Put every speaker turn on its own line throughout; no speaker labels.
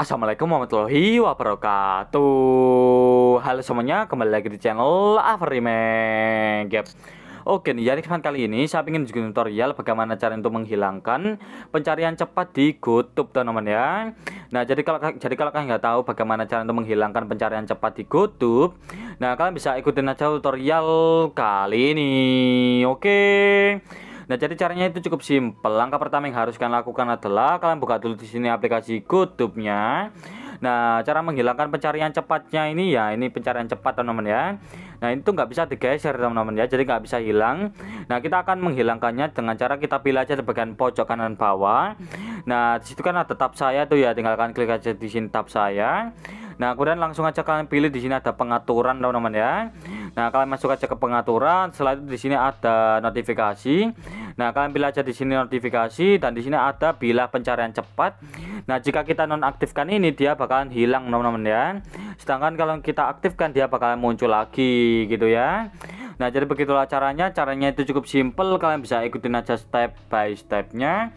Assalamualaikum warahmatullahi wabarakatuh Halo semuanya, kembali lagi di channel Averyman. Gap Oke nih, jadi Fan kali ini saya ingin bikin tutorial bagaimana cara untuk menghilangkan pencarian cepat di YouTube teman-teman ya. Nah, jadi kalau jadi kalau kalian nggak tahu bagaimana cara untuk menghilangkan pencarian cepat di YouTube, nah kalian bisa ikutin aja tutorial kali ini. Oke. Nah, jadi caranya itu cukup simpel. Langkah pertama yang harus kalian lakukan adalah kalian buka dulu di sini aplikasi youtube nya Nah, cara menghilangkan pencarian cepatnya ini ya, ini pencarian cepat teman-teman ya. Nah, itu nggak bisa digeser teman-teman ya, jadi nggak bisa hilang. Nah, kita akan menghilangkannya dengan cara kita pilih aja di bagian pojok kanan bawah. Nah, disitu kan ada tab saya tuh ya, tinggalkan klik aja di sini tab saya. Nah, kemudian langsung aja kalian pilih di sini ada pengaturan teman-teman ya. Nah, kalian masuk aja ke pengaturan, setelah itu di sini ada notifikasi. Nah, kalian pilih aja di sini notifikasi dan di sini ada bila pencarian cepat. Nah, jika kita nonaktifkan ini dia bakalan hilang, teman-teman ya. Sedangkan kalau kita aktifkan dia bakalan muncul lagi gitu ya. Nah, jadi begitulah caranya. Caranya itu cukup simple, kalian bisa ikutin aja step by stepnya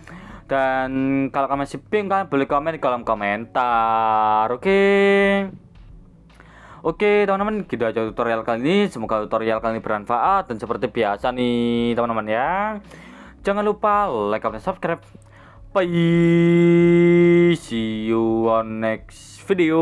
dan kalau kalian masih pink kalian boleh komen di kolom komentar oke okay? Oke teman-teman gitu aja tutorial kali ini semoga tutorial kali ini bermanfaat dan seperti biasa nih teman-teman ya jangan lupa like comment, subscribe bye see you on next video